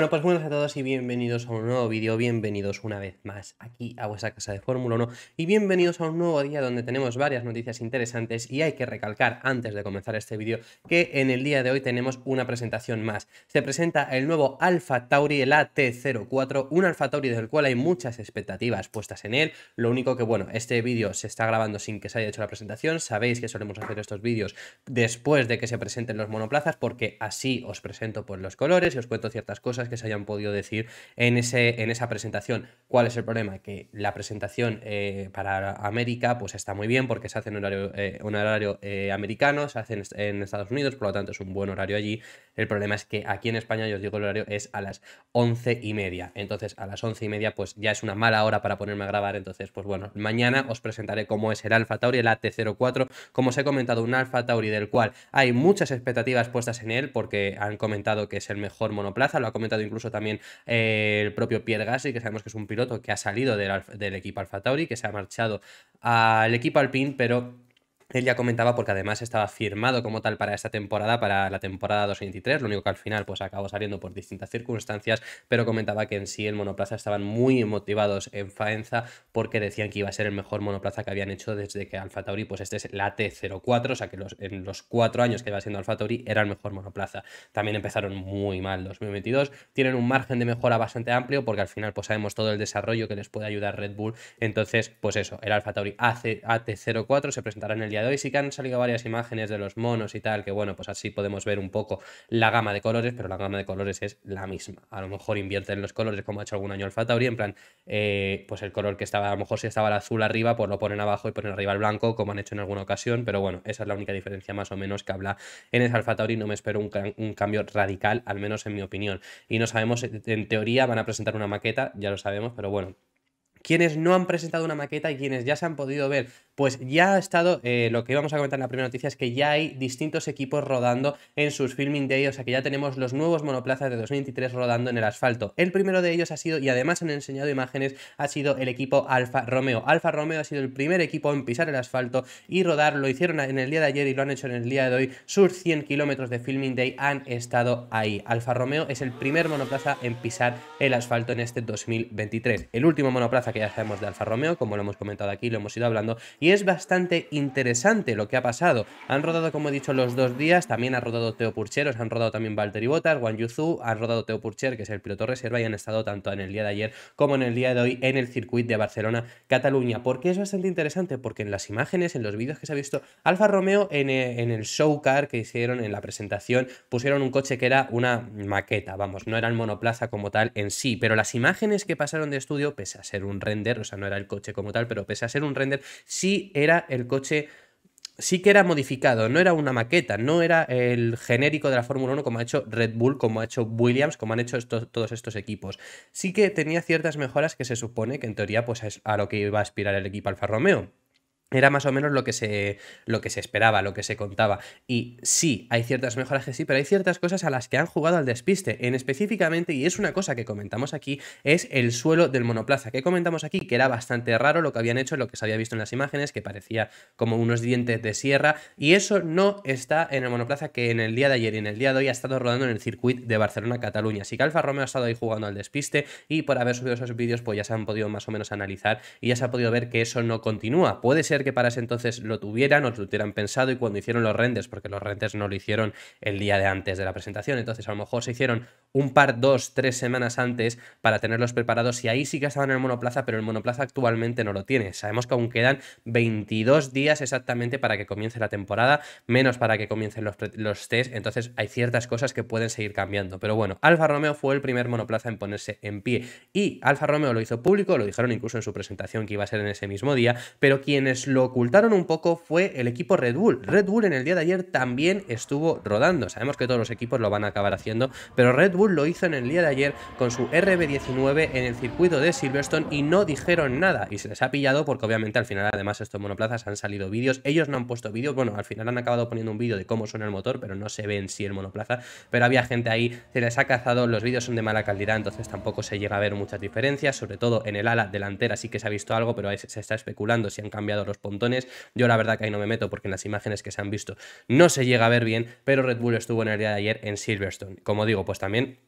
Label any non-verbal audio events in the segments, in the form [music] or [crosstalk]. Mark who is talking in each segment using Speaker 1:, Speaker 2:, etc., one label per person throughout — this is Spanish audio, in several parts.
Speaker 1: Bueno, pues buenas a todos y bienvenidos a un nuevo vídeo, bienvenidos una vez más aquí a vuestra casa de Fórmula 1 y bienvenidos a un nuevo día donde tenemos varias noticias interesantes y hay que recalcar antes de comenzar este vídeo que en el día de hoy tenemos una presentación más. Se presenta el nuevo Alfa Tauri, el AT04, un Alfa Tauri del cual hay muchas expectativas puestas en él, lo único que bueno, este vídeo se está grabando sin que se haya hecho la presentación, sabéis que solemos hacer estos vídeos después de que se presenten los monoplazas porque así os presento por pues, los colores y os cuento ciertas cosas que se hayan podido decir en, ese, en esa presentación. ¿Cuál es el problema? Que la presentación eh, para América pues está muy bien porque se hace en horario, eh, un horario eh, americano, se hace en, Estados Unidos, por lo tanto es un buen horario allí. El problema es que aquí en España, yo os digo, el horario es a las once y media. Entonces a las once y media pues ya es una mala hora para ponerme a grabar. Entonces pues bueno, mañana os presentaré cómo es el Alfa Tauri, el AT04. Como os he comentado, un Alfa Tauri del cual hay muchas expectativas puestas en él porque han comentado que es el mejor monoplaza, lo ha comentado incluso también eh, el propio Pierre Gasly, que sabemos que es un piloto que ha salido del, del equipo Tauri, que se ha marchado al equipo Alpine, pero él ya comentaba porque además estaba firmado como tal para esta temporada, para la temporada 2023, lo único que al final pues acabó saliendo por distintas circunstancias, pero comentaba que en sí el monoplaza estaban muy motivados en Faenza porque decían que iba a ser el mejor monoplaza que habían hecho desde que Alfa Tauri, pues este es el at 04 o sea que los, en los cuatro años que iba siendo Alfa Tauri era el mejor monoplaza. También empezaron muy mal 2022, tienen un margen de mejora bastante amplio porque al final pues sabemos todo el desarrollo que les puede ayudar Red Bull, entonces pues eso, el Alfa Tauri AT04 se presentará en el día de hoy. Sí que han salido varias imágenes de los monos y tal, que bueno, pues así podemos ver un poco la gama de colores, pero la gama de colores es la misma. A lo mejor invierten los colores como ha hecho algún año Alfa Tauri, en plan, eh, pues el color que estaba, a lo mejor si estaba el azul arriba, pues lo ponen abajo y ponen arriba el blanco, como han hecho en alguna ocasión, pero bueno, esa es la única diferencia más o menos que habla en el Alfa No me espero un cambio radical, al menos en mi opinión. Y no sabemos, en teoría van a presentar una maqueta, ya lo sabemos, pero bueno, quienes no han presentado una maqueta y quienes ya se han podido ver, pues ya ha estado, eh, lo que íbamos a comentar en la primera noticia es que ya hay distintos equipos rodando en sus filming day, o sea que ya tenemos los nuevos monoplazas de 2023 rodando en el asfalto. El primero de ellos ha sido, y además han enseñado imágenes, ha sido el equipo Alfa Romeo. Alfa Romeo ha sido el primer equipo en pisar el asfalto y rodar, lo hicieron en el día de ayer y lo han hecho en el día de hoy, sus 100 kilómetros de filming day han estado ahí. Alfa Romeo es el primer monoplaza en pisar el asfalto en este 2023. El último monoplaza que ya sabemos de Alfa Romeo, como lo hemos comentado aquí, lo hemos ido hablando, y es bastante interesante lo que ha pasado. Han rodado, como he dicho, los dos días, también ha rodado Teo Purcheros, han rodado también Valtteri Bottas, Juan Yuzu, han rodado Teo Purcher, que es el piloto reserva, y han estado tanto en el día de ayer como en el día de hoy en el circuito de Barcelona, Cataluña. ¿Por qué es bastante interesante? Porque en las imágenes, en los vídeos que se ha visto, Alfa Romeo en, eh, en el car que hicieron en la presentación, pusieron un coche que era una maqueta, vamos, no era el monoplaza como tal en sí, pero las imágenes que pasaron de estudio, pese a ser un render, o sea, no era el coche como tal, pero pese a ser un render, sí era el coche sí que era modificado, no era una maqueta, no era el genérico de la Fórmula 1 como ha hecho Red Bull, como ha hecho Williams, como han hecho todos estos equipos. Sí que tenía ciertas mejoras que se supone que en teoría pues es a lo que iba a aspirar el equipo Alfa Romeo era más o menos lo que, se, lo que se esperaba, lo que se contaba. Y sí, hay ciertas mejoras que sí, pero hay ciertas cosas a las que han jugado al despiste. En específicamente, y es una cosa que comentamos aquí, es el suelo del monoplaza, que comentamos aquí, que era bastante raro lo que habían hecho, lo que se había visto en las imágenes, que parecía como unos dientes de sierra, y eso no está en el monoplaza que en el día de ayer y en el día de hoy ha estado rodando en el circuit de Barcelona-Cataluña. Así que Alfa Romeo ha estado ahí jugando al despiste y por haber subido esos vídeos, pues ya se han podido más o menos analizar y ya se ha podido ver que eso no continúa. Puede ser que para ese entonces lo tuvieran o lo tuvieran pensado y cuando hicieron los renders, porque los renders no lo hicieron el día de antes de la presentación, entonces a lo mejor se hicieron un par, dos, tres semanas antes para tenerlos preparados y ahí sí que estaban en el monoplaza, pero el monoplaza actualmente no lo tiene. Sabemos que aún quedan 22 días exactamente para que comience la temporada, menos para que comiencen los, test, entonces hay ciertas cosas que pueden seguir cambiando. Pero bueno, Alfa Romeo fue el primer monoplaza en ponerse en pie y Alfa Romeo lo hizo público, lo dijeron incluso en su presentación que iba a ser en ese mismo día, pero quienes lo ocultaron un poco fue el equipo Red Bull. Red Bull en el día de ayer también estuvo rodando. Sabemos que todos los equipos lo van a acabar haciendo, pero Red Bull lo hizo en el día de ayer con su RB19 en el circuito de Silverstone y no dijeron nada. Y se les ha pillado porque obviamente al final además estos monoplazas han salido vídeos. Ellos no han puesto vídeos, bueno, al final han acabado poniendo un vídeo de cómo suena el motor, pero no se ve en sí el monoplaza. Pero había gente ahí, se les ha cazado, los vídeos son de mala calidad, entonces tampoco se llega a ver muchas diferencias, sobre todo en el ala delantera sí que se ha visto algo, pero se está especulando si han cambiado los pontones. Yo la verdad que ahí no me meto porque en las imágenes que se han visto no se llega a ver bien, pero Red Bull estuvo en el día de ayer en Silverstone. Como digo, pues también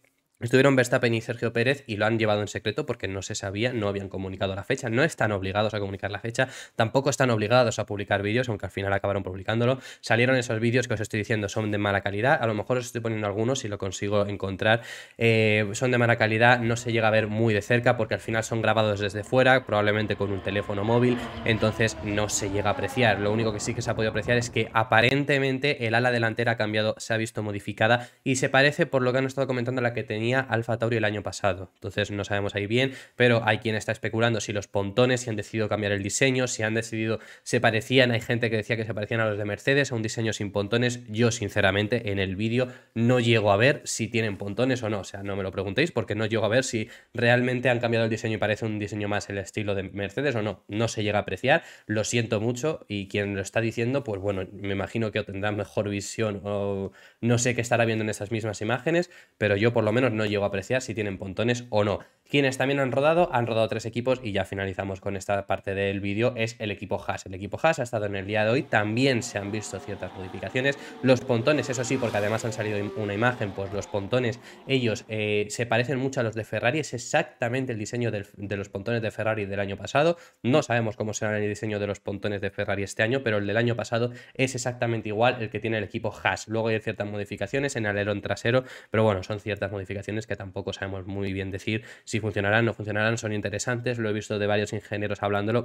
Speaker 1: Estuvieron Verstappen y Sergio Pérez y lo han llevado en secreto porque no se sabía, no habían comunicado la fecha, no están obligados a comunicar la fecha, tampoco están obligados a publicar vídeos, aunque al final acabaron publicándolo. Salieron esos vídeos que os estoy diciendo, son de mala calidad, a lo mejor os estoy poniendo algunos si lo consigo encontrar. Eh, son de mala calidad, no se llega a ver muy de cerca porque al final son grabados desde fuera, probablemente con un teléfono móvil, entonces no se llega a apreciar. Lo único que sí que se ha podido apreciar es que aparentemente el ala delantera ha cambiado, se ha visto modificada y se parece, por lo que han estado comentando, a la que tenía Alfa Tauri el año pasado. Entonces no sabemos ahí bien, pero hay quien está especulando si los pontones, si han decidido cambiar el diseño, si han decidido, se parecían, hay gente que decía que se parecían a los de Mercedes, a un diseño sin pontones. Yo sinceramente en el vídeo no llego a ver si tienen pontones o no, o sea, no me lo preguntéis porque no llego a ver si realmente han cambiado el diseño y parece un diseño más el estilo de Mercedes o no. No se llega a apreciar, lo siento mucho y quien lo está diciendo, pues bueno, me imagino que tendrá mejor visión o no sé qué estará viendo en esas mismas imágenes, pero yo por lo menos no llego a apreciar si tienen pontones o no. Quienes también han rodado, han rodado tres equipos y ya finalizamos con esta parte del vídeo, es el equipo Haas. El equipo Haas ha estado en el día de hoy, también se han visto ciertas modificaciones. Los pontones, eso sí, porque además han salido una imagen, pues los pontones, ellos eh, se parecen mucho a los de Ferrari, es exactamente el diseño de los pontones de Ferrari del año pasado. No sabemos cómo será el diseño de los pontones de Ferrari este año, pero el del año pasado es exactamente igual el que tiene el equipo Haas. Luego hay ciertas modificaciones en alerón trasero, pero bueno, son ciertas modificaciones que tampoco sabemos muy bien decir si funcionarán o no funcionarán, son interesantes, lo he visto de varios ingenieros hablándolo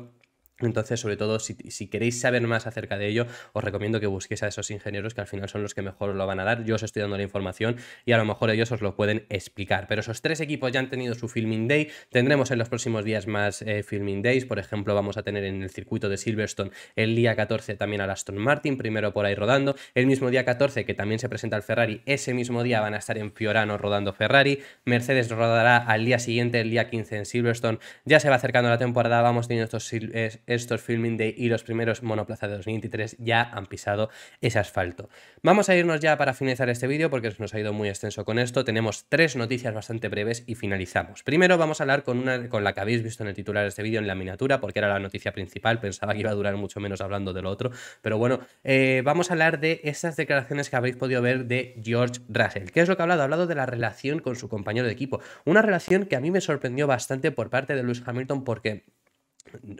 Speaker 1: entonces, sobre todo, si, queréis saber más acerca de ello, os recomiendo que busquéis a esos ingenieros que al final son los que mejor os lo van a dar. Yo os estoy dando la información y a lo mejor ellos os lo pueden explicar. Pero esos tres equipos ya han tenido su filming day. Tendremos en los próximos días más eh, filming days. Por ejemplo, vamos a tener en el circuito de Silverstone el día 14 también al Aston Martin, primero por ahí rodando. El mismo día 14, que también se presenta el Ferrari, ese mismo día van a estar en Fiorano rodando Ferrari. Mercedes rodará al día siguiente, el día 15 en Silverstone. Ya se va acercando la temporada, vamos teniendo estos... Eh, estos filming day y los primeros monoplaza de 2023 ya han pisado ese asfalto. Vamos a irnos ya para finalizar este vídeo porque nos ha ido muy extenso con esto. Tenemos tres noticias bastante breves y finalizamos. Primero vamos a hablar con, una, con la que habéis visto en el titular de este vídeo, en la miniatura, porque era la noticia principal. Pensaba que iba a durar mucho menos hablando de lo otro. Pero bueno, eh, vamos a hablar de esas declaraciones que habéis podido ver de George Russell. ¿Qué es lo que ha hablado? Ha hablado de la relación con su compañero de equipo. Una relación que a mí me sorprendió bastante por parte de Lewis Hamilton porque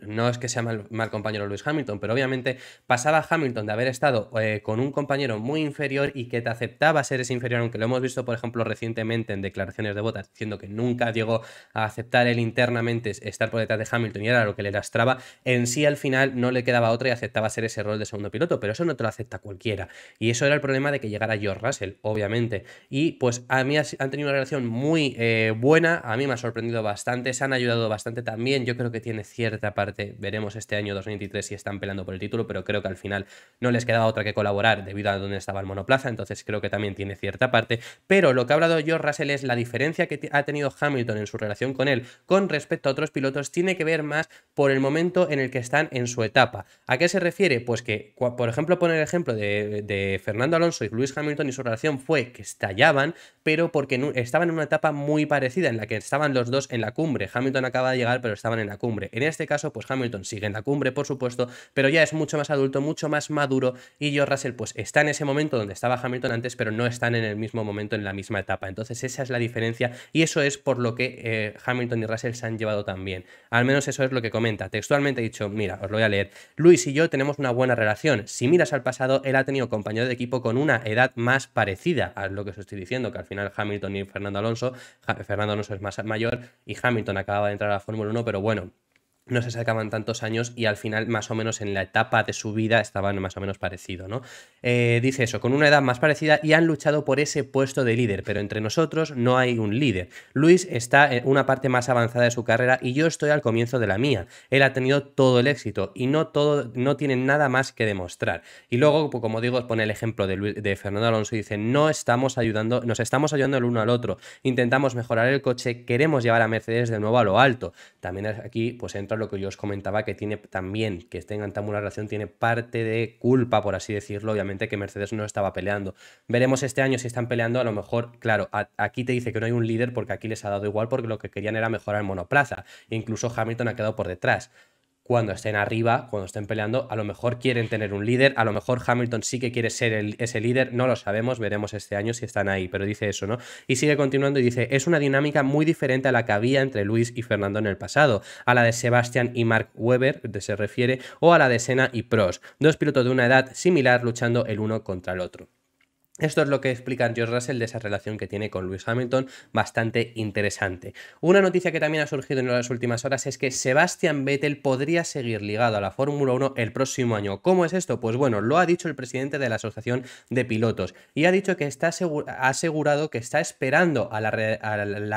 Speaker 1: no es que sea mal, mal compañero Luis Hamilton, pero obviamente pasaba Hamilton de haber estado eh, con un compañero muy inferior y que te aceptaba ser ese inferior, aunque lo hemos visto, por ejemplo, recientemente en declaraciones de botas, diciendo que nunca llegó a aceptar él internamente estar por detrás de Hamilton y era lo que le lastraba, en sí al final no le quedaba otra y aceptaba ser ese rol de segundo piloto, pero eso no te lo acepta cualquiera. Y eso era el problema de que llegara George Russell, obviamente. Y pues a mí han tenido una relación muy eh, buena, a mí me ha sorprendido bastante, se han ayudado bastante también, yo creo que tiene cierta parte. Veremos este año 2023 si están peleando por el título, pero creo que al final no les quedaba otra que colaborar debido a donde estaba el monoplaza, entonces creo que también tiene cierta parte. Pero lo que ha hablado George Russell es la diferencia que ha tenido Hamilton en su relación con él con respecto a otros pilotos, tiene que ver más por el momento en el que están en su etapa. ¿A qué se refiere? Pues que, por ejemplo, poner el ejemplo de, de Fernando Alonso y Luis Hamilton y su relación fue que estallaban, pero porque estaban en una etapa muy parecida en la que estaban los dos en la cumbre. Hamilton acaba de llegar, pero estaban en la cumbre. En este caso, pues Hamilton sigue en la cumbre, por supuesto, pero ya es mucho más adulto, mucho más maduro y yo Russell pues está en ese momento donde estaba Hamilton antes, pero no están en el mismo momento, en la misma etapa. Entonces esa es la diferencia y eso es por lo que eh, Hamilton y Russell se han llevado también. Al menos eso es lo que comenta. Textualmente he dicho, mira, os lo voy a leer. Luis y yo tenemos una buena relación. Si miras al pasado, él ha tenido compañero de equipo con una edad más parecida a lo que os estoy diciendo, que al final Hamilton y Fernando Alonso, Fernando Alonso es más mayor y Hamilton acababa de entrar a la Fórmula 1, pero bueno, no se sacaban tantos años y al final más o menos en la etapa de su vida estaban más o menos parecido, ¿no? Eh, dice eso, con una edad más parecida y han luchado por ese puesto de líder, pero entre nosotros no hay un líder. Luis está en una parte más avanzada de su carrera y yo estoy al comienzo de la mía. Él ha tenido todo el éxito y no, todo, no tiene nada más que demostrar. Y luego, pues, como digo, pone el ejemplo de, de Fernando Alonso y dice, no estamos ayudando, nos estamos ayudando el uno al otro, intentamos mejorar el coche, queremos llevar a Mercedes de nuevo a lo alto. También aquí pues entra lo que yo os comentaba, que tiene también, que tengan tan buena relación, tiene parte de culpa, por así decirlo, obviamente, que Mercedes no estaba peleando. Veremos este año si están peleando, a lo mejor, claro, aquí te dice que no hay un líder porque aquí les ha dado igual porque lo que querían era mejorar el monoplaza. incluso Hamilton ha quedado por detrás cuando estén arriba, cuando estén peleando, a lo mejor quieren tener un líder, a lo mejor Hamilton sí que quiere ser ese líder, no lo sabemos, veremos este año si están ahí, pero dice eso, ¿no? Y sigue continuando y dice, es una dinámica muy diferente a la que había entre Luis y Fernando en el pasado, a la de Sebastian y Mark Webber, de se refiere, o a la de Senna y Prost, dos pilotos de una edad similar luchando el uno contra el otro. Esto es lo que explica George Russell de esa relación que tiene con Lewis Hamilton, bastante interesante. Una noticia que también ha surgido en las últimas horas es que Sebastian Vettel podría seguir ligado a la Fórmula 1 el próximo año. ¿Cómo es esto? Pues bueno, lo ha dicho el presidente de la Asociación de Pilotos y ha dicho que está ha asegurado que está esperando a la,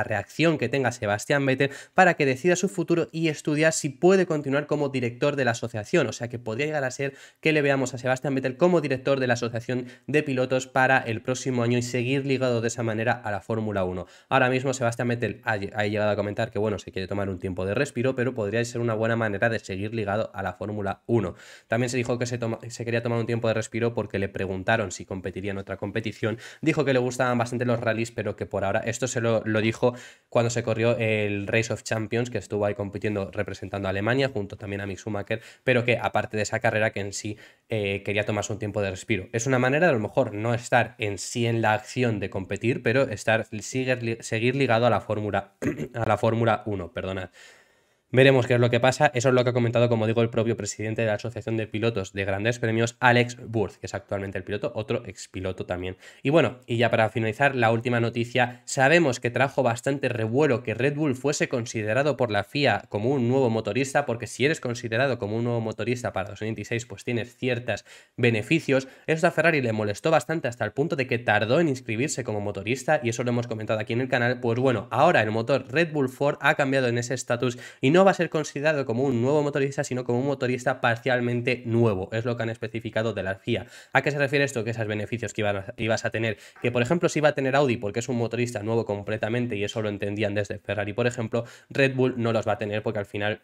Speaker 1: reacción que tenga Sebastian Vettel para que decida su futuro y estudiar si puede continuar como director de la asociación. O sea que podría llegar a ser que le veamos a Sebastian Vettel como director de la Asociación de Pilotos para el próximo año y seguir ligado de esa manera a la Fórmula 1. Ahora mismo Sebastián Vettel ha, llegado a comentar que bueno, se quiere tomar un tiempo de respiro, pero podría ser una buena manera de seguir ligado a la Fórmula 1. También se dijo que se, quería tomar un tiempo de respiro porque le preguntaron si competiría en otra competición. Dijo que le gustaban bastante los rallies, pero que por ahora, esto se lo, lo dijo cuando se corrió el Race of Champions, que estuvo ahí compitiendo representando a Alemania junto también a Mick Schumacher, pero que aparte de esa carrera que en sí eh, quería tomarse un tiempo de respiro. Es una manera de a lo mejor no estar en sí en la acción de competir, pero estar, seguir, seguir ligado a la fórmula [clears throat] a la Fórmula 1, perdonad. Veremos qué es lo que pasa. Eso es lo que ha comentado, como digo, el propio presidente de la Asociación de Pilotos de Grandes Premios, Alex Wurth que es actualmente el piloto, otro expiloto también. Y bueno, y ya para finalizar, la última noticia. Sabemos que trajo bastante revuelo que Red Bull fuese considerado por la FIA como un nuevo motorista, porque si eres considerado como un nuevo motorista para 2026, pues tienes ciertos beneficios. eso a Ferrari le molestó bastante hasta el punto de que tardó en inscribirse como motorista, y eso lo hemos comentado aquí en el canal. Pues bueno, ahora el motor Red Bull Ford ha cambiado en ese estatus y no va a ser considerado como un nuevo motorista, sino como un motorista parcialmente nuevo. Es lo que han especificado de la FIA. ¿A qué se refiere esto? Que esos beneficios que ibas a tener, que por ejemplo si iba a tener Audi porque es un motorista nuevo completamente y eso lo entendían desde Ferrari, por ejemplo, Red Bull no los va a tener porque al final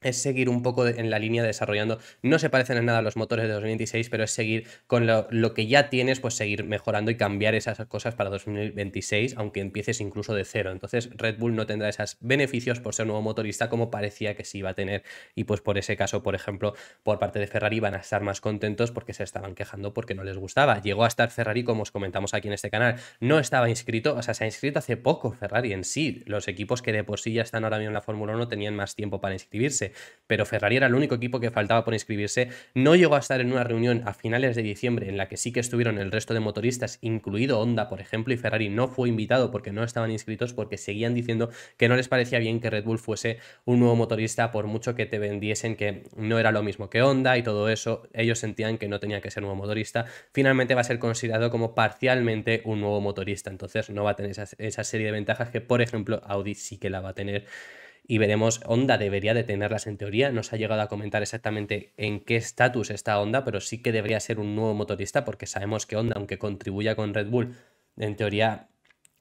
Speaker 1: es seguir un poco en la línea desarrollando. No se parecen en nada a los motores de 2026, pero es seguir con lo, que ya tienes, pues seguir mejorando y cambiar esas cosas para 2026, aunque empieces incluso de cero. Entonces Red Bull no tendrá esos beneficios por ser nuevo motorista como parecía que sí iba a tener. Y pues por ese caso, por ejemplo, por parte de Ferrari van a estar más contentos porque se estaban quejando porque no les gustaba. Llegó a estar Ferrari, como os comentamos aquí en este canal, no estaba inscrito, o sea, se ha inscrito hace poco Ferrari en sí. Los equipos que de por sí ya están ahora mismo en la Fórmula 1 tenían más tiempo para inscribirse pero Ferrari era el único equipo que faltaba por inscribirse. No llegó a estar en una reunión a finales de diciembre en la que sí que estuvieron el resto de motoristas, incluido Honda, por ejemplo, y Ferrari no fue invitado porque no estaban inscritos porque seguían diciendo que no les parecía bien que Red Bull fuese un nuevo motorista por mucho que te vendiesen que no era lo mismo que Honda y todo eso. Ellos sentían que no tenía que ser nuevo motorista. Finalmente va a ser considerado como parcialmente un nuevo motorista, entonces no va a tener esa, esa serie de ventajas que, por ejemplo, Audi sí que la va a tener y veremos, Honda debería de tenerlas en teoría, no se ha llegado a comentar exactamente en qué estatus está Honda, pero sí que debería ser un nuevo motorista porque sabemos que Honda, aunque contribuya con Red Bull, en teoría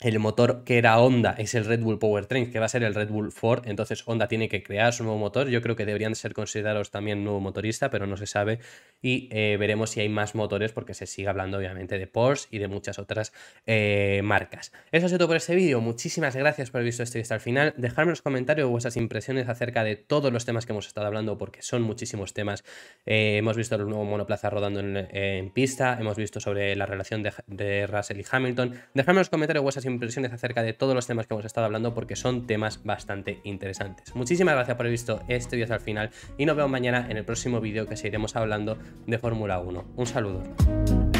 Speaker 1: el motor que era Honda es el Red Bull Powertrain, que va a ser el Red Bull Ford, entonces Honda tiene que crear su nuevo motor, yo creo que deberían ser considerados también nuevo motorista, pero no se sabe, y eh, veremos si hay más motores, porque se sigue hablando obviamente de Porsche y de muchas otras eh, marcas. Eso ha sido todo por este vídeo, muchísimas gracias por haber visto este hasta el final, dejadme en los comentarios vuestras impresiones acerca de todos los temas que hemos estado hablando, porque son muchísimos temas, eh, hemos visto el nuevo monoplaza rodando en, pista, hemos visto sobre la relación de, Russell y Hamilton, dejadme en los comentarios vuestras impresiones impresiones acerca de todos los temas que hemos estado hablando porque son temas bastante interesantes. Muchísimas gracias por haber visto este vídeo hasta el final y nos vemos mañana en el próximo vídeo que seguiremos hablando de Fórmula 1. Un saludo.